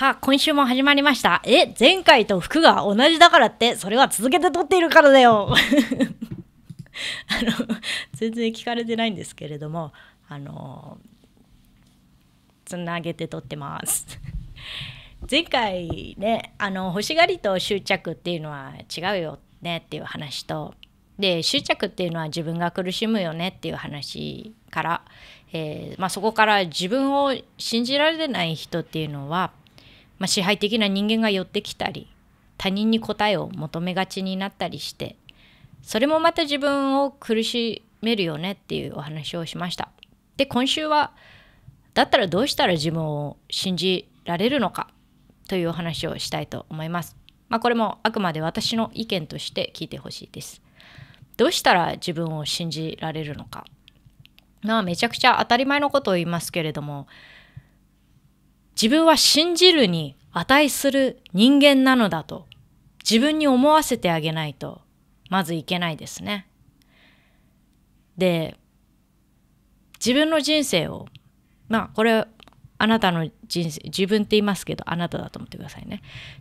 さあ、今週も始まりました。え、前回と服が同じだからって、それは続けて撮っているからだよあの、全然聞かれてないんですけれども、あの、つなげて撮ってます。前回ね、あの、欲しがりと執着っていうのは違うよねっていう話と、で執着っていうのは自分が苦しむよねっていう話から、えー、まあ、そこから自分を信じられない人っていうのはまあ、支配的な人間が寄ってきたり他人に答えを求めがちになったりしてそれもまた自分を苦しめるよねっていうお話をしましたで今週はだったらどうしたら自分を信じられるのかというお話をしたいと思いますまあこれもあくまで私の意見として聞いてほしいですどうしたら自分を信じられるのかまあめちゃくちゃ当たり前のことを言いますけれども自分は信じるに値する人間なのだと自分に思わせてあげないとまずいけないですね。で自分の人生をまあこれあなたの人生自分って言いますけどあなただと思ってくださいね。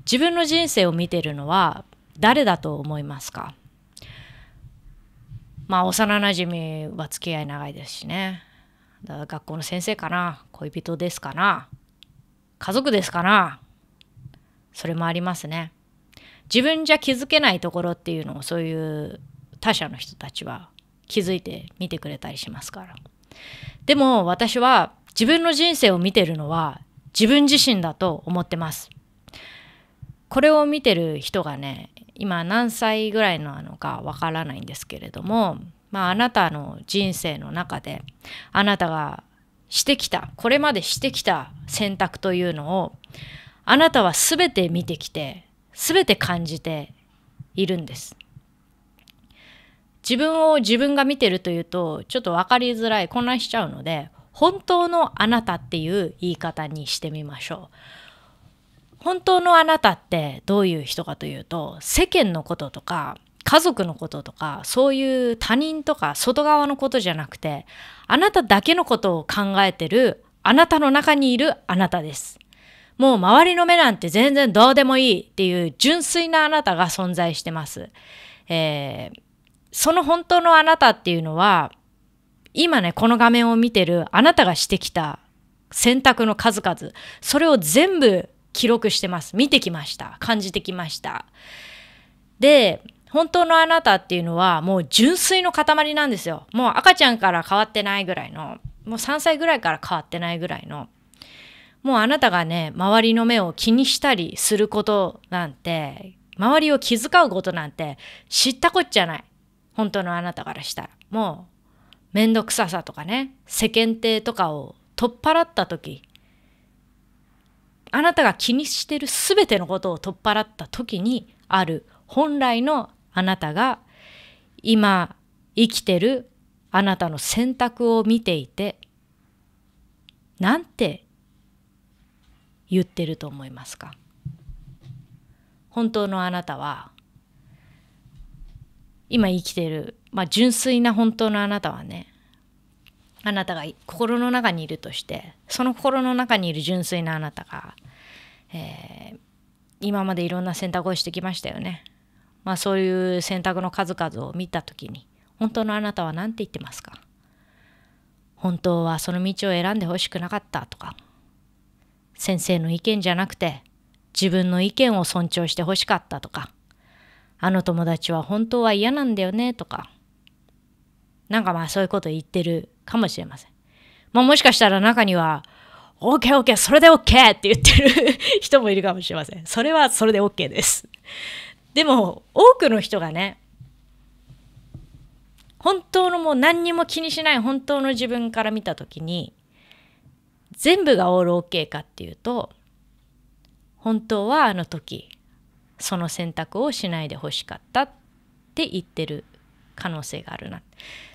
自分の人生を見てるのは誰だと思いますかまあ幼なじみは付き合い長いですしね。だから学校の先生かな恋人ですかな家族ですから、それもありますね。自分じゃ気づけないところっていうのをそういう他者の人たちは気づいて見てくれたりしますから。でも私は自分の人生を見てるのは自分自身だと思ってます。これを見てる人がね、今何歳ぐらいなのかわからないんですけれども、まあ、あなたの人生の中であなたがしてきたこれまでしてきた選択というのをあなたは全て見てきて全て感じているんです。自分を自分が見てるというとちょっと分かりづらい混乱しちゃうので本当のあなたっていう言い方にしてみましょう。本当のあなたってどういう人かというと世間のこととか家族のこととかそういう他人とか外側のことじゃなくてあなただけのことを考えてる、あなたの中にいるあなたです。もう周りの目なんて全然どうでもいいっていう純粋なあなたが存在してます。えー、その本当のあなたっていうのは、今ね、この画面を見てるあなたがしてきた選択の数々、それを全部記録してます。見てきました。感じてきました。で、本当のあなたっていうのはもう純粋の塊なんですよ。もう赤ちゃんから変わってないぐらいの、もう3歳ぐらいから変わってないぐらいの、もうあなたがね、周りの目を気にしたりすることなんて、周りを気遣うことなんて知ったこっちゃない。本当のあなたからしたら。もう、めんどくささとかね、世間体とかを取っ払った時、あなたが気にしてるすべてのことを取っ払った時にある本来のあなたが今生きてるあなたの選択を見ていてなんて言ってると思いますか本当のあなたは今生きてる、まあ、純粋な本当のあなたはねあなたが心の中にいるとしてその心の中にいる純粋なあなたが、えー、今までいろんな選択をしてきましたよねまあ、そういう選択の数々を見た時に本当のあなたは何て言ってますか本当はその道を選んでほしくなかったとか先生の意見じゃなくて自分の意見を尊重してほしかったとかあの友達は本当は嫌なんだよねとかなんかまあそういうこと言ってるかもしれません。まあ、もしかしたら中には OKOK、OK OK、それで OK って言ってる人もいるかもしれません。それはそれで OK ですでも多くの人がね本当のもう何にも気にしない本当の自分から見た時に全部がオール OK かっていうと本当はあの時その選択をしないでほしかったって言ってる可能性があるな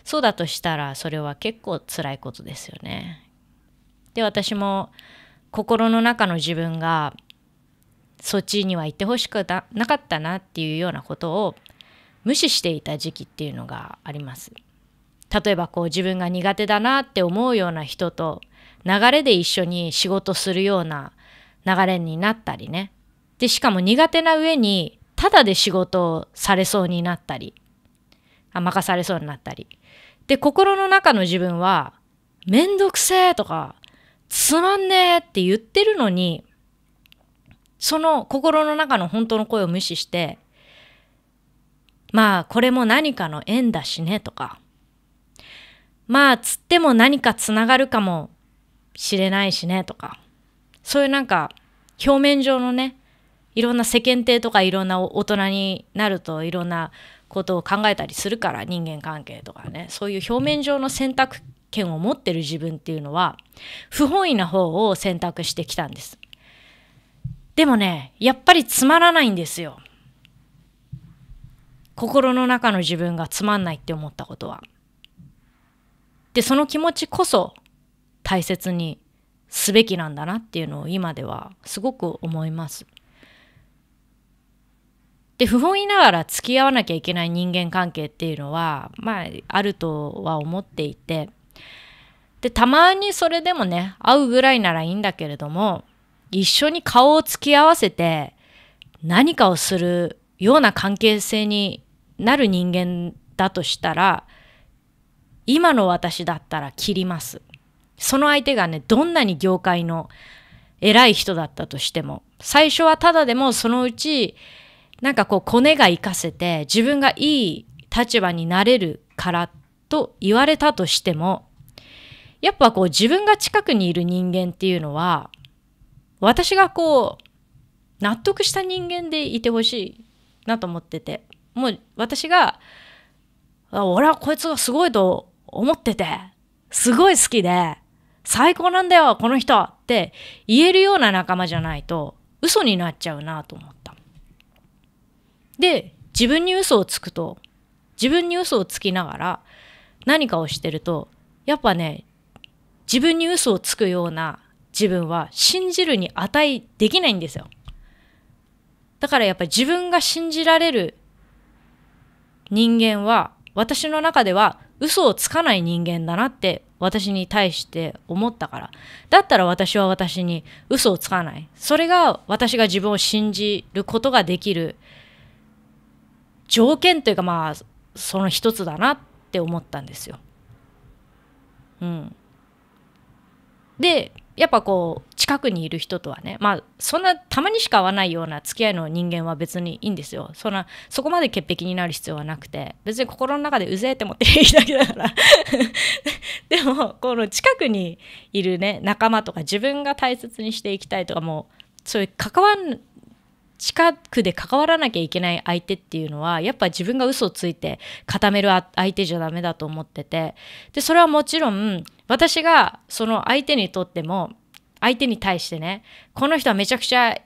そうだとしたらそれは結構辛いことですよね。で私も心の中の自分がそっちには行ってほしくなかったなっていうようなことを無視していた時期っていうのがあります。例えばこう自分が苦手だなって思うような人と流れで一緒に仕事するような流れになったりね。でしかも苦手な上にただで仕事をされそうになったりあ任されそうになったり。で心の中の自分は「めんどくせえ」とか「つまんねえ」って言ってるのにその心の中の本当の声を無視して、まあこれも何かの縁だしねとか、まあつっても何かつながるかもしれないしねとか、そういうなんか表面上のね、いろんな世間体とかいろんな大人になるといろんなことを考えたりするから人間関係とかねそういう表面上の選択権を持ってる自分っていうのは不本意な方を選択してきたんですでもね、やっぱりつまらないんですよ。心の中の自分がつまんないって思ったことは。で、その気持ちこそ大切にすべきなんだなっていうのを今ではすごく思います。で不本意ながら付き合わなきゃいけない人間関係っていうのはまああるとは思っていてでたまにそれでもね会うぐらいならいいんだけれども一緒に顔を突き合わせて何かをするような関係性になる人間だとしたら今の私だったら切ります。その相手がねどんなに業界の偉い人だったとしても最初はただでもそのうちなんかこうコネが活かせて自分がいい立場になれるからと言われたとしてもやっぱこう自分が近くにいる人間っていうのは私がこう納得した人間でいてほしいなと思っててもう私が俺はこいつがすごいと思っててすごい好きで最高なんだよこの人って言えるような仲間じゃないと嘘になっちゃうなと思ったで自分に嘘をつくと自分に嘘をつきながら何かをしてるとやっぱね自分に嘘をつくような自分は信じるに値できないんですよ。だからやっぱり自分が信じられる人間は私の中では嘘をつかない人間だなって私に対して思ったからだったら私は私に嘘をつかないそれが私が自分を信じることができる条件というかまあその一つだなって思ったんですよ。うん、でやっぱこう近くにいる人とはねまあそんなたまにしか会わないような付き合いの人間は別にいいんですよそんなそこまで潔癖になる必要はなくて別に心の中でうぜえって思っていいだけだから でもこの近くにいるね仲間とか自分が大切にしていきたいとかもうそういう関わん近くで関わらなきゃいけない相手っていうのはやっぱ自分が嘘をついて固める相手じゃダメだと思っててでそれはもちろん私がその相手にとっても相手に対してねこの人はめちゃくちゃ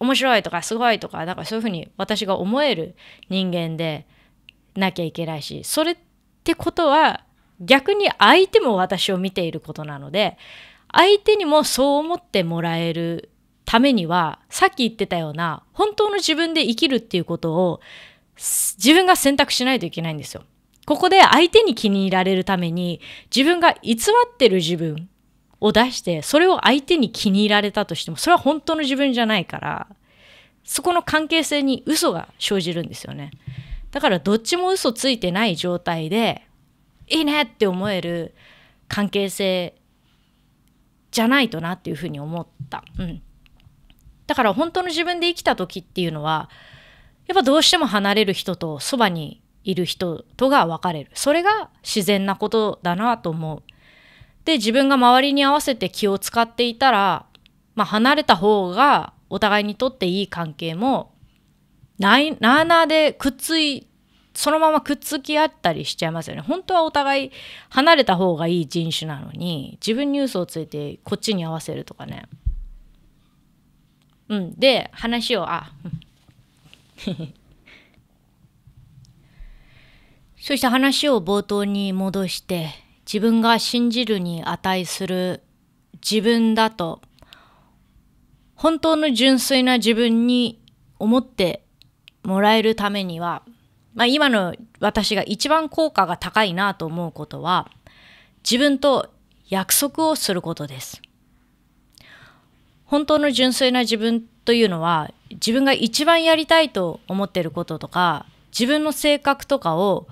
面白いとかすごいとかなんかそういうふうに私が思える人間でなきゃいけないしそれってことは逆に相手も私を見ていることなので相手にもそう思ってもらえるためにはさっき言ってたような本当の自分で生きるっていうことを自分が選択しないといけないんですよ。ここで相手に気に入られるために自分が偽ってる自分を出してそれを相手に気に入られたとしてもそれは本当の自分じゃないからそこの関係性に嘘が生じるんですよねだからどっちも嘘ついてない状態でいいねって思える関係性じゃないとなっていうふうに思った、うん、だから本当の自分で生きた時っていうのはやっぱどうしても離れる人とそばにいる人とが別れるそれが自然なことだなと思うで自分が周りに合わせて気を使っていたら、まあ、離れた方がお互いにとっていい関係もないなあなあでくっついそのままくっつき合ったりしちゃいますよね本当はお互い離れた方がいい人種なのに自分にスをついてこっちに合わせるとかねうんで話をあそして話を冒頭に戻して、自分が信じるに値する自分だと、本当の純粋な自分に思ってもらえるためには、まあ、今の私が一番効果が高いなと思うことは、自分と約束をすることです。本当の純粋な自分というのは、自分が一番やりたいと思ってることとか、自分の性格とかを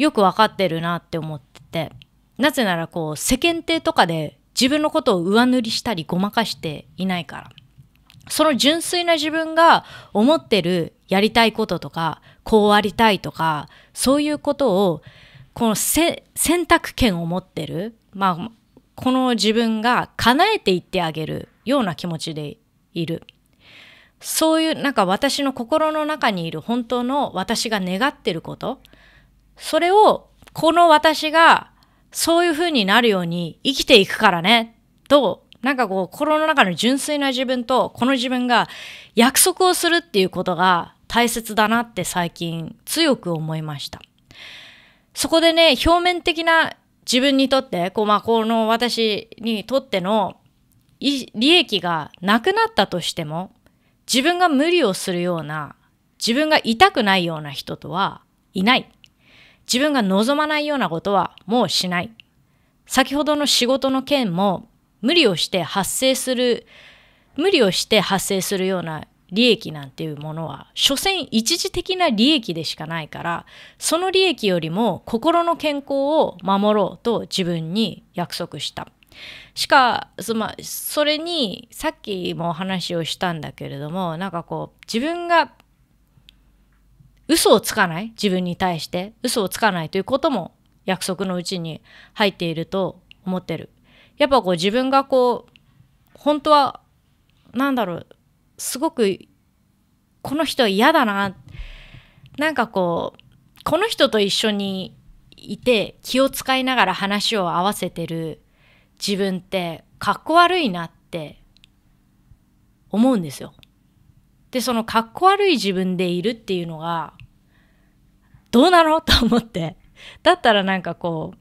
よく分かってるなって思っててなぜならこう世間体とかで自分のことを上塗りしたりごまかしていないからその純粋な自分が思ってるやりたいこととかこうありたいとかそういうことをこの選択権を持ってる、まあ、この自分が叶えていってあげるような気持ちでいるそういうなんか私の心の中にいる本当の私が願ってることそれをこの私がそういう風になるように生きていくからねとなんかこう心の中の純粋な自分とこの自分が約束をするっていうことが大切だなって最近強く思いました。そこでね、表面的な自分にとって、こうまあ、この私にとっての利益がなくなったとしても、自分が無理をするような、自分が痛くないような人とはいない。自分が望まないようなことはもうしない。先ほどの仕事の件も無理をして発生する、無理をして発生するような利益なんていうものは、所詮一時的な利益でしかないから、その利益よりも心の健康を守ろうと自分に約束した。しかそ,、ま、それにさっきもお話をしたんだけれどもなんかこう自分が嘘をつかない自分に対して嘘をつかないということも約束のうちに入っていると思ってるやっぱこう自分がこう本当は何だろうすごくこの人嫌だななんかこうこの人と一緒にいて気を使いながら話を合わせてる自分ってかっこ悪いなって思うんですよ。でそのかっこ悪い自分でいるっていうのがどうなのと思って。だったらなんかこう、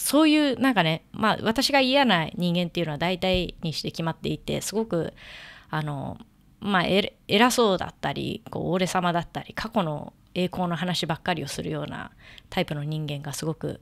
そういうなんかね、まあ私が嫌な人間っていうのは大体にして決まっていて、すごく、あの、まあ偉そうだったり、こう俺様だったり、過去の栄光の話ばっかりをするようなタイプの人間がすごく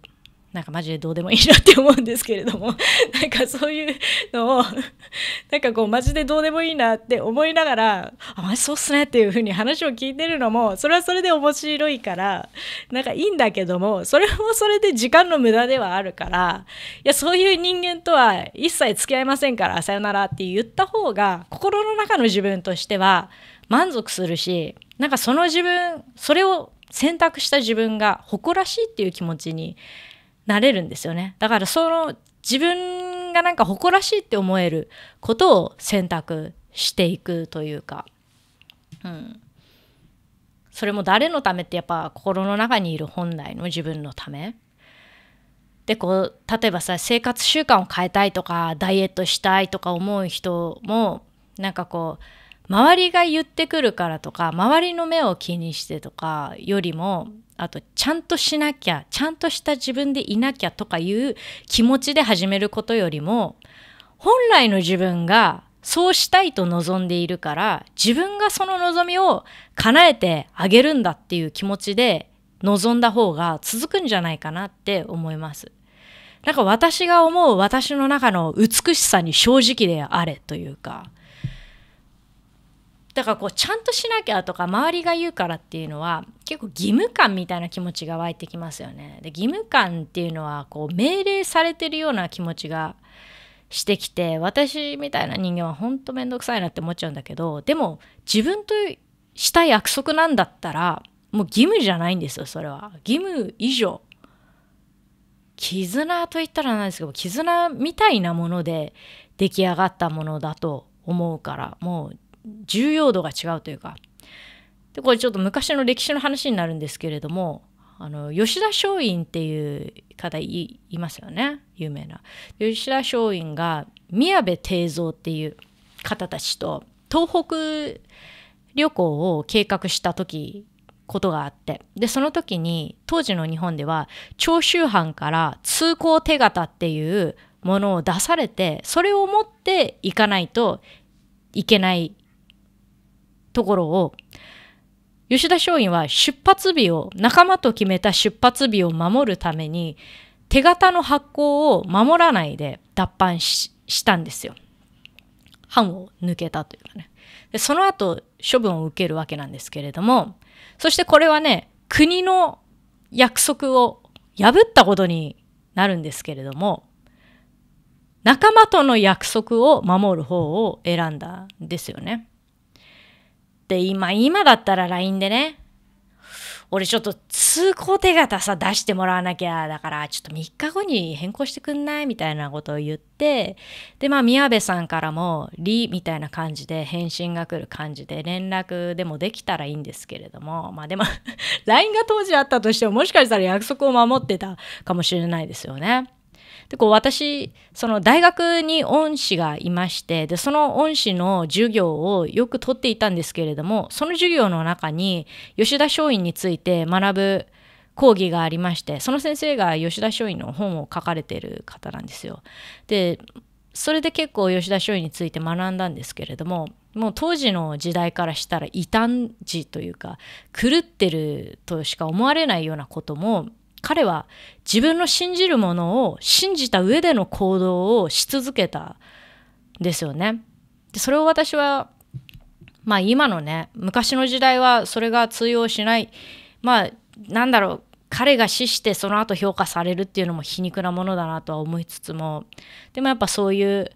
なんかマジでどうでもいいなって思うんですけれども なんかそういうのを なんかこうマジでどうでもいいなって思いながらあマジそうっすねっていうふうに話を聞いてるのもそれはそれで面白いからなんかいいんだけどもそれもそれで時間の無駄ではあるからいやそういう人間とは一切付き合いませんからさよならって言った方が心の中の自分としては満足するしなんかその自分それを選択した自分が誇らしいっていう気持ちになれるんですよねだからその自分がなんか誇らしいって思えることを選択していくというか、うん、それも誰のためってやっぱ心の中にいる本来の自分のためでこう例えばさ生活習慣を変えたいとかダイエットしたいとか思う人もなんかこう周りが言ってくるからとか周りの目を気にしてとかよりもあとちゃんとしなきゃちゃんとした自分でいなきゃとかいう気持ちで始めることよりも本来の自分がそうしたいと望んでいるから自分がその望みを叶えてあげるんだっていう気持ちで望んだ方が続くんじゃないかなって思います。なんか私が思う私の中の美しさに正直であれというか。だからこうちゃんとしなきゃとか周りが言うからっていうのは結構義務感みたいな気持ちが湧いてきますよね。で義務感っていうのはこう命令されてるような気持ちがしてきて私みたいな人間はほんと面倒くさいなって思っちゃうんだけどでも自分とした約束なんだったらもう義務じゃないんですよそれは。義務以上絆と言ったらなんですけど絆みたいなもので出来上がったものだと思うからもう重要度が違うというかでこれちょっと昔の歴史の話になるんですけれどもあの吉田松陰っていう方いますよね有名な。吉田松陰が宮部定蔵っていう方たちと東北旅行を計画した時ことがあってでその時に当時の日本では長州藩から通行手形っていうものを出されてそれを持って行かないといけないところを、吉田松陰は出発日を、仲間と決めた出発日を守るために、手形の発行を守らないで脱藩したんですよ。藩を抜けたというかね。でその後、処分を受けるわけなんですけれども、そしてこれはね、国の約束を破ったことになるんですけれども、仲間との約束を守る方を選んだんですよね。って今、今だったら LINE でね、俺ちょっと通行手形さ出してもらわなきゃだからちょっと3日後に変更してくんないみたいなことを言ってでまあ宮部さんからも「り」みたいな感じで返信が来る感じで連絡でもできたらいいんですけれどもまあでも LINE が当時あったとしてももしかしたら約束を守ってたかもしれないですよね。でこう私その大学に恩師がいましてでその恩師の授業をよくとっていたんですけれどもその授業の中に吉田松陰について学ぶ講義がありましてその先生が吉田松陰の本を書かれてる方なんですよ。でそれで結構吉田松陰について学んだんですけれどももう当時の時代からしたら異端児というか狂ってるとしか思われないようなことも彼は自分の信じるものを信じた上での行動をし続けたんですよね。でそれを私はまあ今のね昔の時代はそれが通用しないまあなんだろう彼が死してその後評価されるっていうのも皮肉なものだなとは思いつつもでもやっぱそういう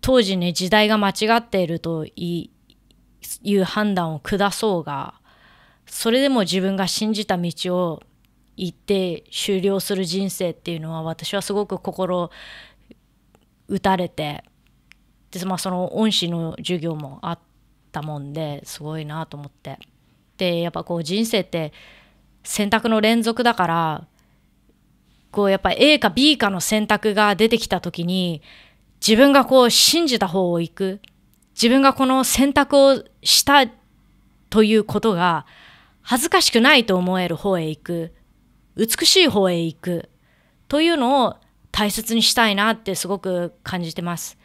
当時ね時代が間違っているという判断を下そうがそれでも自分が信じた道を行って終了する人生っていうのは私はすごく心打たれてで、まあ、その恩師の授業もあったもんですごいなと思ってでやっぱこう人生って選択の連続だからこうやっぱ A か B かの選択が出てきた時に自分がこう信じた方を行く自分がこの選択をしたということが恥ずかしくないと思える方へ行く美しい方へ行くというのを大切にしたいなってすごく感じてます。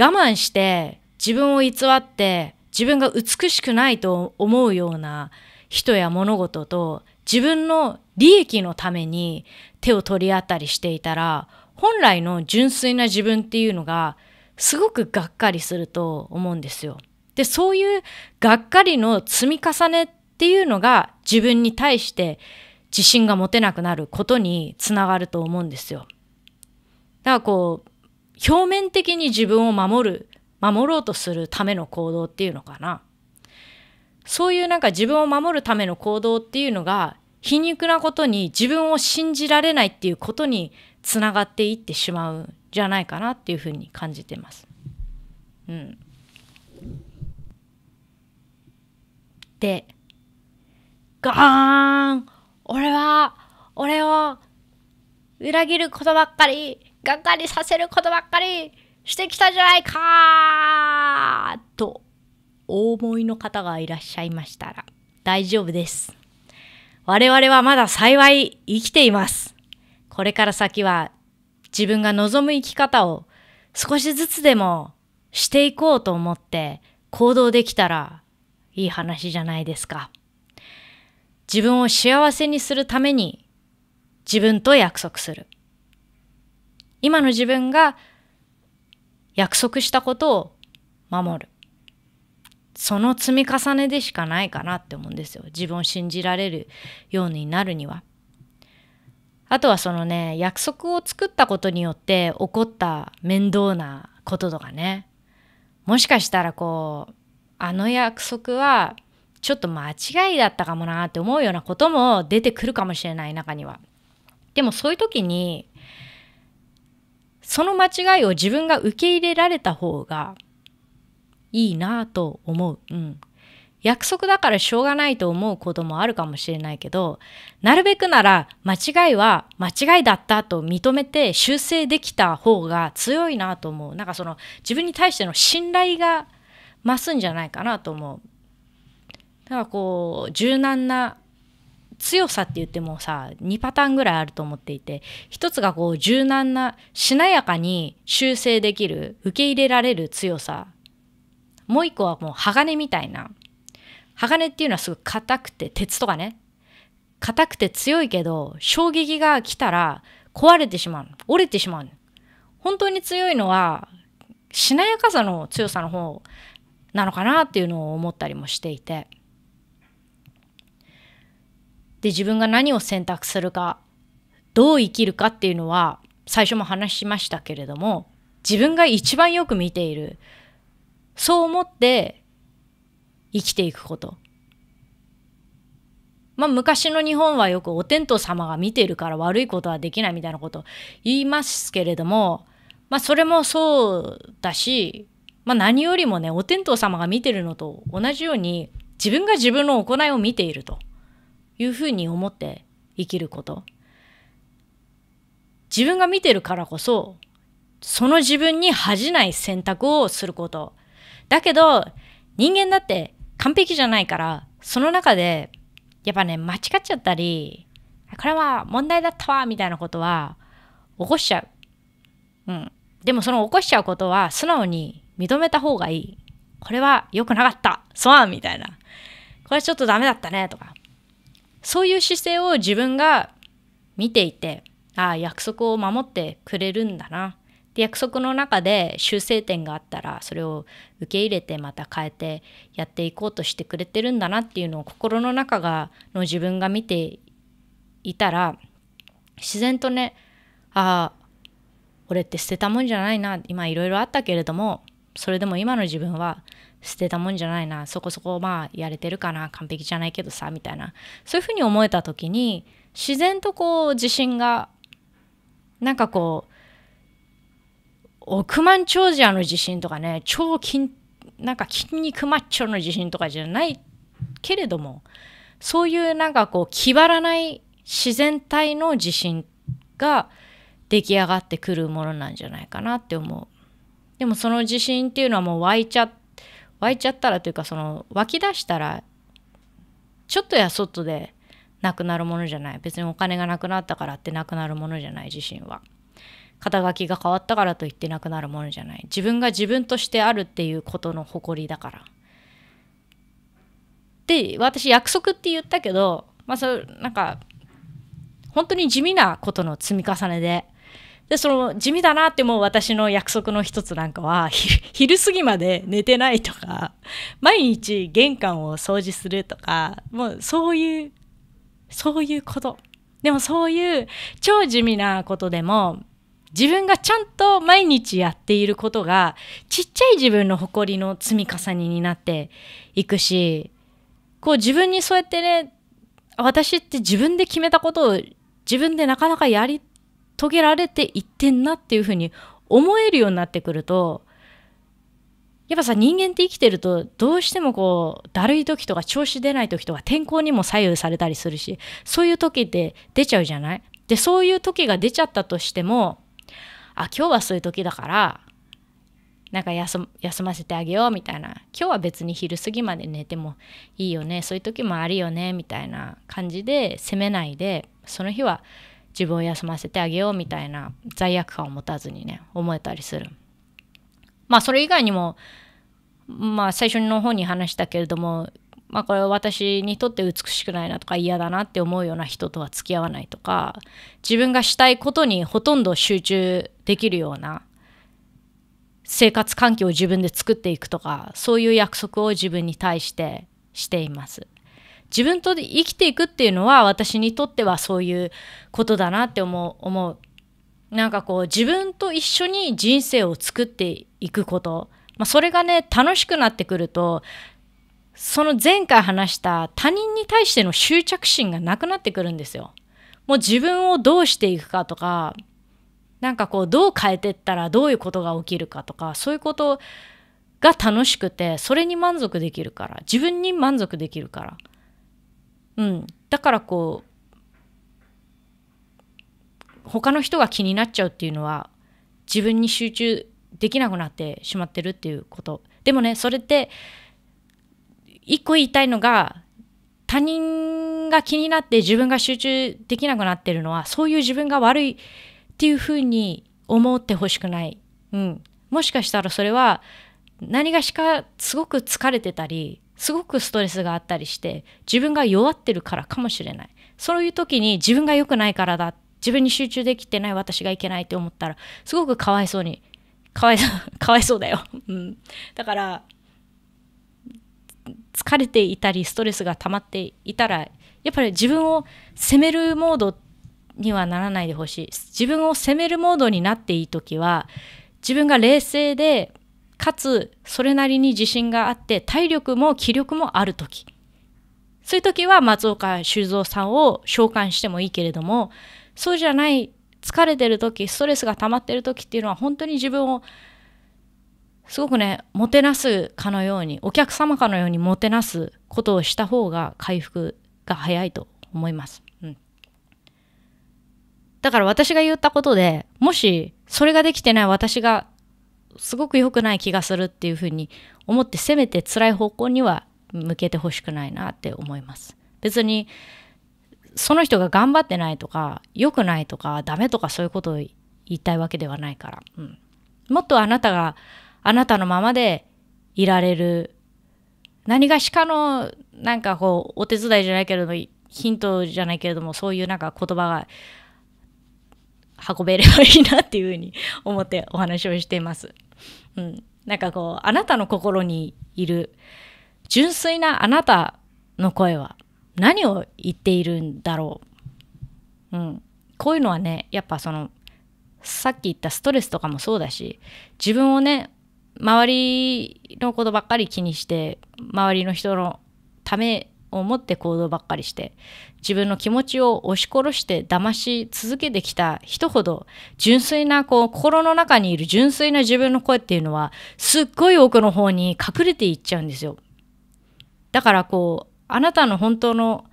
我慢して自分を偽って自分が美しくないと思うような人や物事と自分の利益のために手を取り合ったりしていたら本来の純粋な自分っていうのがすごくがっかりすると思うんですよ。でそういうがっかりの積み重ねっていうのが自分に対して自信が持てなくなることにつながると思うんですよ。だからこう表面的に自分を守る守ろうとするための行動っていうのかなそういうなんか自分を守るための行動っていうのが皮肉なことに自分を信じられないっていうことにつながっていってしまうんじゃないかなっていうふうに感じてます。うん、でガーン俺は、俺を裏切ることばっかり、がっかりさせることばっかりしてきたじゃないかと、お思いの方がいらっしゃいましたら、大丈夫です。我々はまだ幸い生きています。これから先は自分が望む生き方を少しずつでもしていこうと思って行動できたらいい話じゃないですか。自分を幸せにするために自分と約束する。今の自分が約束したことを守る。その積み重ねでしかないかなって思うんですよ。自分を信じられるようになるには。あとはそのね、約束を作ったことによって起こった面倒なこととかね。もしかしたらこう、あの約束はちょっと間違いだったかもなって思うようなことも出てくるかもしれない中には。でもそういう時にその間違いを自分が受け入れられた方がいいなと思う。うん。約束だからしょうがないと思うこともあるかもしれないけど、なるべくなら間違いは間違いだったと認めて修正できた方が強いなと思う。なんかその自分に対しての信頼が増すんじゃないかなと思う。だからこう柔軟な強さって言ってもさ2パターンぐらいあると思っていて一つがこう柔軟なしなやかに修正できる受け入れられる強さもう一個はもう鋼みたいな鋼っていうのはすごい硬くて鉄とかね硬くて強いけど衝撃が来たら壊れてしまう折れてしまう本当に強いのはしなやかさの強さの方なのかなっていうのを思ったりもしていて。で自分が何を選択するかどう生きるかっていうのは最初も話しましたけれども自分が一番よく見ているそう思って生きていくことまあ昔の日本はよくお天道様が見ているから悪いことはできないみたいなこと言いますけれどもまあそれもそうだしまあ何よりもねお天道様が見てるのと同じように自分が自分の行いを見ていると。いうふうに思って生きること。自分が見てるからこそ、その自分に恥じない選択をすること。だけど、人間だって完璧じゃないから、その中で、やっぱね、間違っちゃったり、これは問題だったわ、みたいなことは、起こしちゃう。うん。でもその起こしちゃうことは、素直に認めた方がいい。これは良くなかった。そうみたいな。これはちょっとダメだったね、とか。そういう姿勢を自分が見ていて、ああ、約束を守ってくれるんだな。で約束の中で修正点があったらそれを受け入れてまた変えてやっていこうとしてくれてるんだなっていうのを心の中がの自分が見ていたら自然とねああ俺って捨てたもんじゃないな今いろいろあったけれどもそれでも今の自分は捨てたもんじゃないなそこそこまあやれてるかな完璧じゃないけどさみたいなそういうふうに思えた時に自然とこう自信がなんかこう億万長者の自信とかね超筋なんか筋肉マッチョの自信とかじゃないけれどもそういうなんかこう気張らない自然体の自信が出来上がってくるものなんじゃないかなって思う。でもその自信っていうのはもう湧いちゃっ湧いちゃったらというかその湧き出したらちょっとや外でなくなるものじゃない別にお金がなくなったからってなくなるものじゃない自身は肩書きが変わったからといってなくなるものじゃない自分が自分としてあるっていうことの誇りだからで私約束って言ったけどまあそうなんか本当に地味なことの積み重ねででその地味だなってもう私の約束の一つなんかは 昼過ぎまで寝てないとか 毎日玄関を掃除するとかもうそういうそういうことでもそういう超地味なことでも自分がちゃんと毎日やっていることがちっちゃい自分の誇りの積み重ねになっていくしこう自分にそうやってね私って自分で決めたことを自分でなかなかやり遂げられていってんなっていうふうに思えるようになってくるとやっぱさ人間って生きてるとどうしてもこうだるい時とか調子出ない時とか天候にも左右されたりするしそういう時って出ちゃうじゃないでそういう時が出ちゃったとしてもあ今日はそういう時だからなんか休ませてあげようみたいな今日は別に昼過ぎまで寝てもいいよねそういう時もあるよねみたいな感じで責めないでその日は自分を休ませてあげようみたいな罪悪感を持たずにね思えたりするまあそれ以外にもまあ最初の方に話したけれどもまあこれは私にとって美しくないなとか嫌だなって思うような人とは付き合わないとか自分がしたいことにほとんど集中できるような生活環境を自分で作っていくとかそういう約束を自分に対してしています。自分と生きていくっていうのは私にとってはそういうことだなって思う思うなんかこう自分と一緒に人生を作っていくこと、まあ、それがね楽しくなってくるとその前回話した他人に対しての執着心がなくなってくるんですよ。もう自分をどうしていくかとかなんかこうどう変えてったらどういうことが起きるかとかそういうことが楽しくてそれに満足できるから自分に満足できるからうん、だからこう他の人が気になっちゃうっていうのは自分に集中できなくなってしまってるっていうことでもねそれって一個言いたいのが他人が気になって自分が集中できなくなってるのはそういう自分が悪いっていうふうに思ってほしくない、うん、もしかしたらそれは何がしかすごく疲れてたりすごくストレスがあったりして自分が弱ってるからかもしれないそういう時に自分が良くないからだ自分に集中できてない私がいけないって思ったらすごくかわいそうにかわいそう かわいそうだよ、うん、だから疲れていたりストレスが溜まっていたらやっぱり自分を責めるモードにはならないでほしい自分を責めるモードになっていい時は自分が冷静でかつそれなりに自信があって体力も気力もある時そういう時は松岡修造さんを召喚してもいいけれどもそうじゃない疲れてる時ストレスが溜まってる時っていうのは本当に自分をすごくねもてなすかのようにお客様かのようにもてなすことをした方が回復が早いと思います、うん、だから私が言ったことでもしそれができてない私がすごく良くない気がするっていうふうに思ってせめて辛い方向には向けてほしくないなって思います。別にその人が頑張ってないとか良くないとかダメとかそういうことを言いたいわけではないから、うん、もっとあなたがあなたのままでいられる何がしかのなんかこうお手伝いじゃないけれどヒントじゃないけれどもそういうなんか言葉が運べればいいなっていうふうに思ってお話をしています。うん、なんかこうあなたの心にいる純粋なあなたの声は何を言っているんだろう、うん、こういうのはねやっぱそのさっき言ったストレスとかもそうだし自分をね周りのことばっかり気にして周りの人のため思って行動ばっかりして自分の気持ちを押し殺して騙し続けてきた人ほど純粋なこう心の中にいる純粋な自分の声っていうのはすっごい奥の方に隠れていっちゃうんですよだからこうあなたの本当の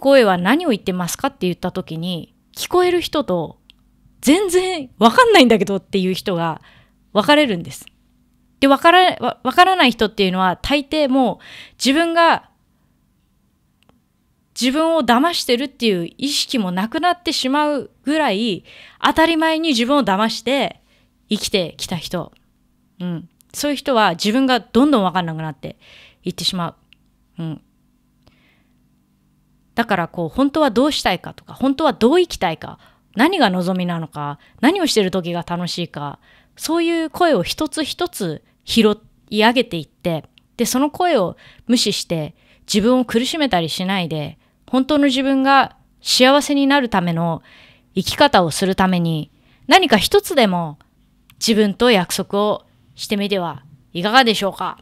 声は何を言ってますかって言った時に聞こえる人と全然わかんないんだけどっていう人が分かれるんですで、わからわ、からない人っていうのは大抵もう自分が自分を騙してるっていう意識もなくなってしまうぐらい当たり前に自分を騙して生きてきた人。うん。そういう人は自分がどんどんわかんなくなっていってしまう。うん。だからこう、本当はどうしたいかとか、本当はどう生きたいか何が望みなのか何をしてる時が楽しいかそういう声を一つ一つ拾い上げていってでその声を無視して自分を苦しめたりしないで本当の自分が幸せになるための生き方をするために何か一つでも自分と約束をしてみてはいかがでしょうか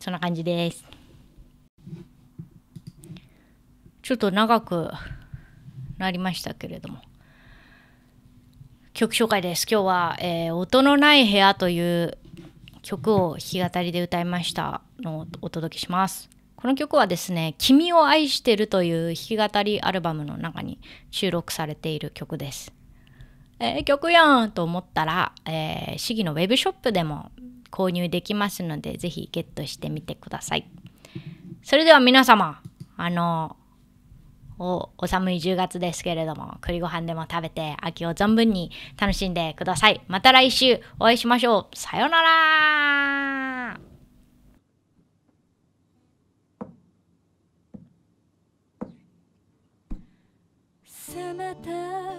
そんな感じです。ちょっと長くなりましたけれども曲紹介です今日は、えー、音のない部屋」という曲を弾き語りで歌いましたのをお届けしますこの曲はですね「君を愛してる」という弾き語りアルバムの中に収録されている曲ですえー、曲やんと思ったら、えー、市議のウェブショップでも購入できますので、是非ゲットしてみてください。それでは皆様、あの、お寒い10月ですけれども、栗ご飯でも食べて秋を存分に楽しんでください。また来週お会いしましょう。さようならた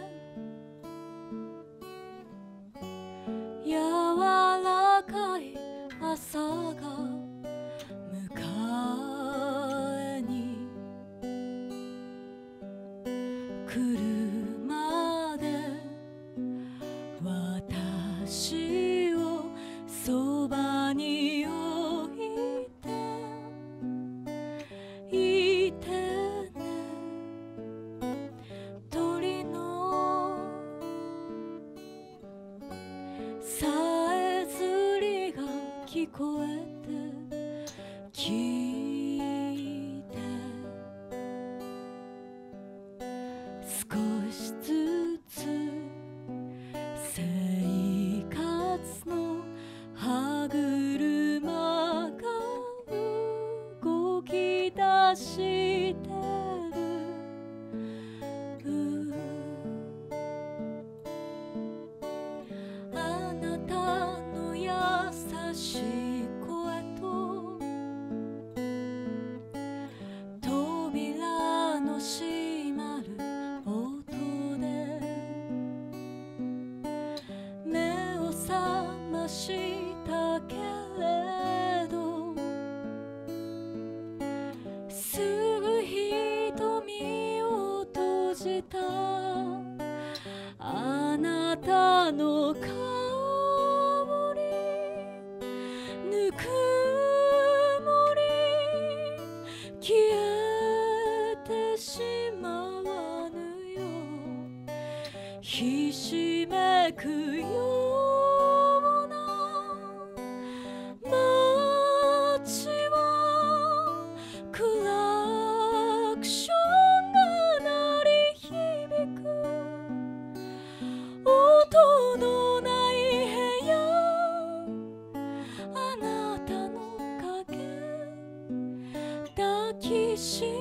she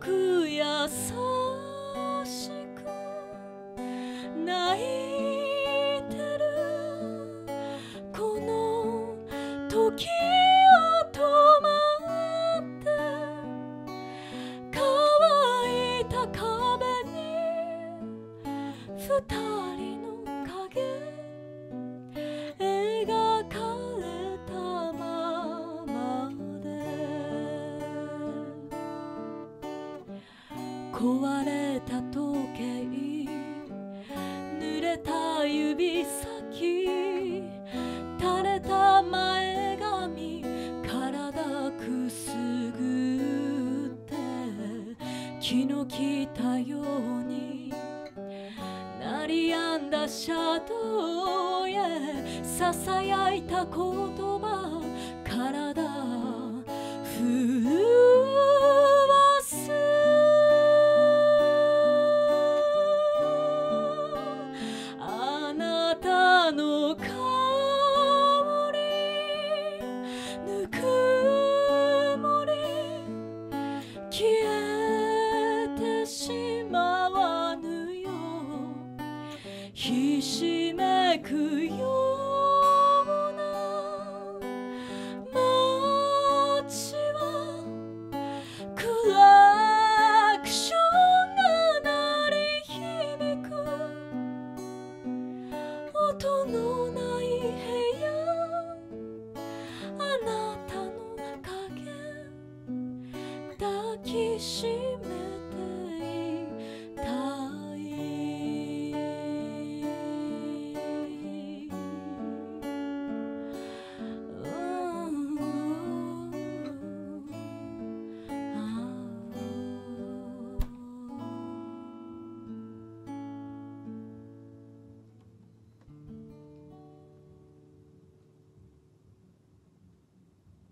くやさ